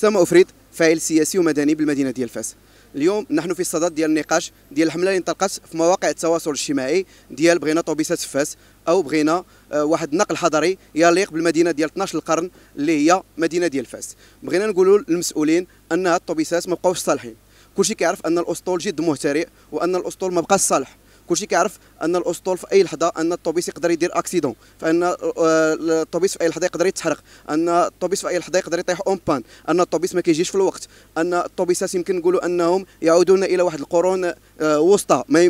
سامة أفريد فاعل سياسي ومدني بالمدينة ديال فاس اليوم نحن في الصدد ديال النقاش ديال الحمله اللي انطلقت في مواقع التواصل الاجتماعي ديال بغينا طوبيسات فاس او بغينا آه، واحد النقل حضري يليق بالمدينه ديال 12 القرن اللي هي مدينه ديال فاس بغينا نقولوا للمسؤولين ان هاد الطوبيسات ما بقاوش صالحين كلشي كيعرف ان الاسطول جد مهترئ وان الاسطول ما بقاش صالح كلشي كيعرف ان الاسطول في اي لحظه ان الطوبيس يقدر يدير اكسيدون فان آه، آه، الطوبيس في اي لحظه يقدر يتحرق ان الطوبيس في اي لحظه يقدر يطيح اون بان ان الطوبيس ما كيجيش في الوقت ان الطوبيسات يمكن نقولوا انهم يعودون الى واحد القرون آه، وسطى ما,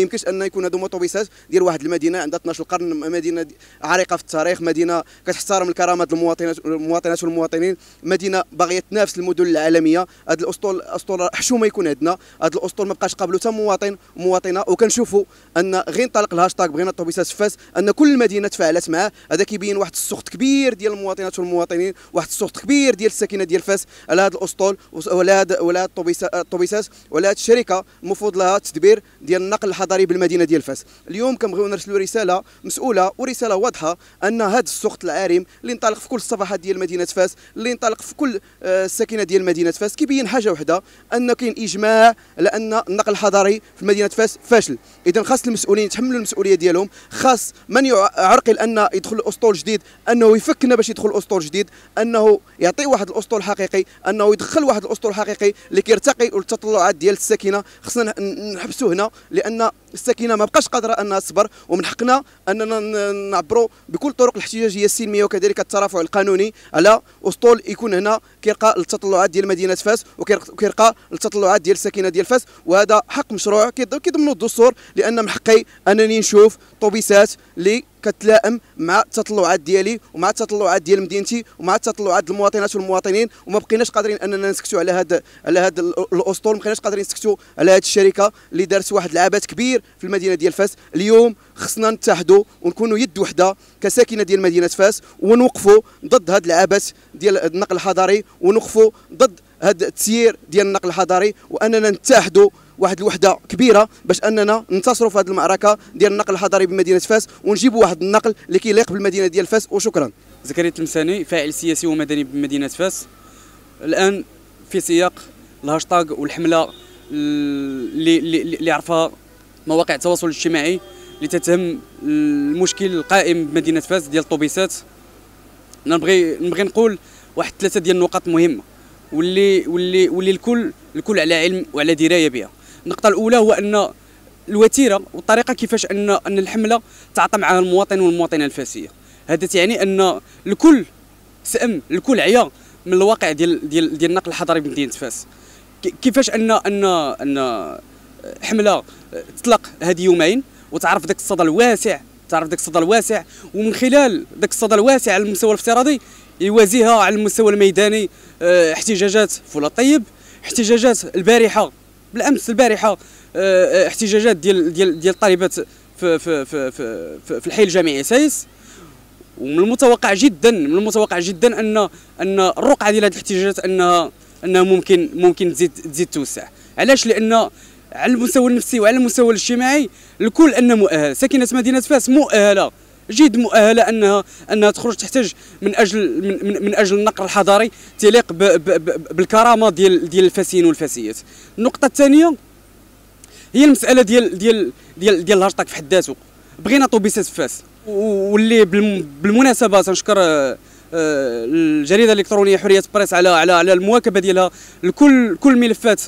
يمكنش ان يكون هذوما طوبيسات ديال واحد المدينه عندها 12 قرن مدينه عريقه في التاريخ مدينه كتحترم الكرامات المواطنات المواطنات والمواطنين مدينه باغيه تنافس المدن العالميه هذا الاسطول اسطول حشومه يكون عندنا هذا الاسطول ما بقاش قابله حتى مواطن مواطنه وكنشوف كتشوفوا ان غير انطلق الهاشتاغ بغينا الطوبيسات فاس ان كل المدينه تفاعلت معاه هذا كيبين واحد السخط كبير ديال المواطنات والمواطنين واحد السخط كبير ديال الساكنه ديال فاس على هذا الاسطول ولا هذا ولا الطوبيسات ولا هذه الشركه المفروض لها التدبير ديال النقل الحضري بالمدينه ديال فاس اليوم كنبغيو نرسلوا رساله مسؤوله ورساله واضحه ان هذا السخط العارم اللي انطلق في كل الصفحات ديال مدينه فاس اللي انطلق في كل آه، الساكنه ديال مدينه فاس كيبين حاجه وحده ان كاين اجماع على ان النقل الحضري في مدينه فاس فاشل اذا خاص المسؤولين يتحملوا المسؤوليه ديالهم خاص من يعرقل ان يدخل الاسطول جديد انه يفكنا باش يدخل الاسطول جديد انه يعطي واحد الاسطول حقيقي انه يدخل واحد الاسطول حقيقي اللي كيرتقي للتطلعات ديال الساكنه خصنا نحبسوا هنا لان الساكنه ما بقاش قادره انها تصبر ومن حقنا اننا نعبروا بكل طرق الاحتجاجيه السلميه وكذلك الترافع القانوني على اسطول يكون هنا كيرقى للتطلعات ديال مدينه فاس وكيرقى للتطلعات ديال الساكنه ديال فاس وهذا حق مشروع كيضمنوا الدستور الامور لان من حقي انني نشوف طوبيسات اللي كتلائم مع التطلعات ديالي ومع التطلعات ديال مدينتي ومع التطلعات المواطنات والمواطنين وما بقيناش قادرين اننا نسكتوا على هذا على هذا الاسطول ما بقيناش قادرين نسكتوا على هذه الشركه اللي دارت واحد العبث كبير في المدينه ديال فاس اليوم خصنا نتحدوا ونكونوا يد وحده كساكنه ديال مدينه فاس ونوقفوا ضد هذا العبث ديال النقل الحضري ونوقفوا ضد هذا التسيير ديال النقل الحضري واننا نتحدوا واحد الوحده كبيره باش اننا ننتصروا في هذه المعركه ديال النقل الحضري بمدينه فاس ونجيبوا واحد النقل اللي كيليق بالمدينه ديال فاس وشكرا زكريا التلمساني فاعل سياسي ومدني بمدينه فاس الان في سياق الهاشتاغ والحمله اللي اللي عرفها مواقع التواصل الاجتماعي لتتهم المشكل القائم بمدينه فاس ديال الطوبيسات نبغي نبغي نقول واحد ثلاثه ديال النقاط مهمه واللي واللي واللي الكل الكل على علم وعلى درايه بها النقطه الاولى هو ان الوتيره والطريقه كيفاش ان ان الحمله تعاطى معها المواطن والمواطنه الفاسيه هذا تعني ان الكل سام الكل عيا من الواقع ديال ديال ديال النقل الحضري بمدينه فاس كيفاش ان ان ان حمله تطلق هذه يومين وتعرف ذاك الصدى الواسع تعرف ذاك الصدى الواسع ومن خلال ذاك الصدى الواسع على المستوى الافتراضي يوازيها على المستوى الميداني آه، احتجاجات فول الطيب احتجاجات البارحه بالامس البارحه آه، آه، احتجاجات ديال ديال ديال الطالبات في في في في, في الحي الجامعي سايس ومن المتوقع جدا من المتوقع جدا ان ان الرقعه ديال هذه الاحتجاجات انها انها ممكن ممكن تزيد تزيد توسع علاش لان على المستوى النفسي وعلى المستوى الاجتماعي الكل ان مؤهل ساكنه مدينه فاس مؤهله جد مؤهله انها انها تخرج تحتج من اجل من, من اجل النقر الحضاري تليق بالكرامه ديال ديال الفاسيين والفاسيات النقطه الثانيه هي المساله ديال ديال ديال ديال الهاشتاغ في حد ذاته بغينا طوبيسات في فاس واللي بالمناسبه تنشكر آه، آه، الجريده الالكترونيه حريه بريس على على على المواكبه ديالها لكل كل ملفات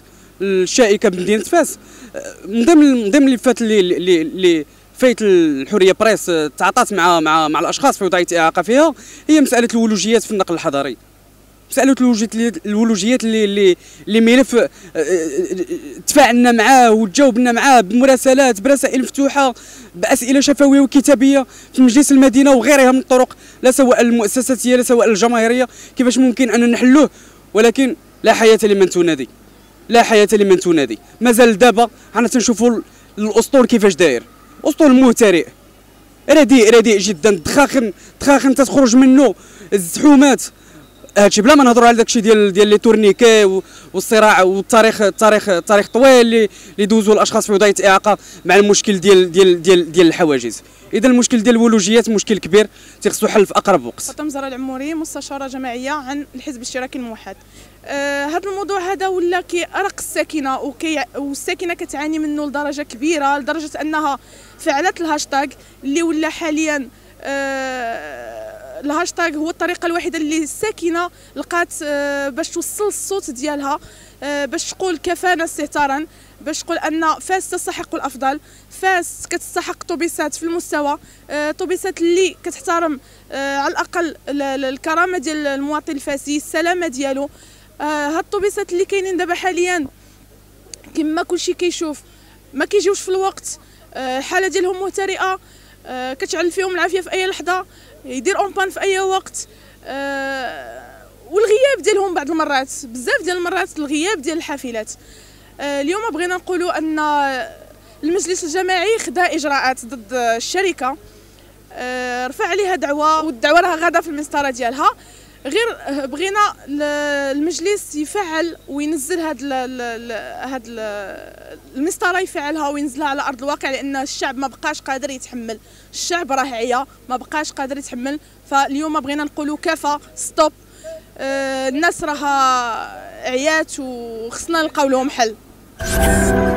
الشائكه بمدينه فاس آه، من ضمن من ضمن الملفات اللي اللي اللي فايت الحريه بريس آه، تعاطات مع مع مع الاشخاص في وضعيه اعاقه فيها هي مساله الولوجيات في النقل الحضري مساله الولوجيات اللي اللي اللي ملف آه، آه، تفاعلنا معاه وتجاوبنا معاه بمراسلات برسائل مفتوحه باسئله شفويه وكتابيه في مجلس المدينه وغيرها من الطرق لا سواء المؤسساتيه لا سواء الجماهيريه كيفاش ممكن ان نحلوه ولكن لا حياه لمن تنادي لا حياه لمن تنادي مازال دابا حنا تنشوفوا الاسطول كيفاش داير اسطول مهترئ رديء رديء جدا ضخاخم ضخاخم تتخرج منه الزحومات هادشي بلا ما نهضروا على داكشي ديال ديال لي تورنيكي والصراع والتاريخ التاريخ التاريخ طويل اللي دوزوا الاشخاص في وضعيه اعاقه مع المشكل ديال ديال ديال ديال الحواجز اذا المشكل ديال الولوجيات مشكل كبير تيخصو حل في اقرب وقت فاطمه زهراء العموري مستشاره جماعيه عن الحزب الاشتراكي الموحد هذا آه الموضوع هذا ولا كيرق الساكنه وكي والساكنه كتعاني منه لدرجه كبيره لدرجه انها فعلت الهاشتاغ اللي ولا حاليا آه الهاشتاغ هو الطريقه الوحيده اللي الساكنه لقات آه، باش توصل الصوت ديالها آه، باش تقول كفانا استهتارا باش تقول ان فاس تستحق الافضل فاس كتستحق طوبيسات في المستوى طوبيسات آه، اللي كتحترم على الاقل الكرامه ديال المواطن الفاسي السلامه ديالو هاد الطوبيسات اللي كاينين دابا حاليا كما كلشي كيشوف ما كيجيوش في الوقت الحاله ديالهم مهترئه آه، كتعلم فيهم العافيه في اي لحظه يدير اونبان في اي وقت آه، والغياب ديالهم بعض المرات بزاف ديال المرات الغياب ديال الحافلات آه، اليوم بغينا نقولوا ان المجلس الجماعي خدا اجراءات ضد الشركه رفع عليها دعوه والدعوه راه غادا في المسطره ديالها غير بغينا المجلس يفعل وينزل هاد الـ هاد المسطره يفعلها وينزلها على ارض الواقع لان الشعب ما بقاش قادر يتحمل الشعب راه عيا ما بقاش قادر يتحمل فاليوم بغينا نقولوا كفى ستوب آه، الناس راها عيات وخصنا نلقاو لهم حل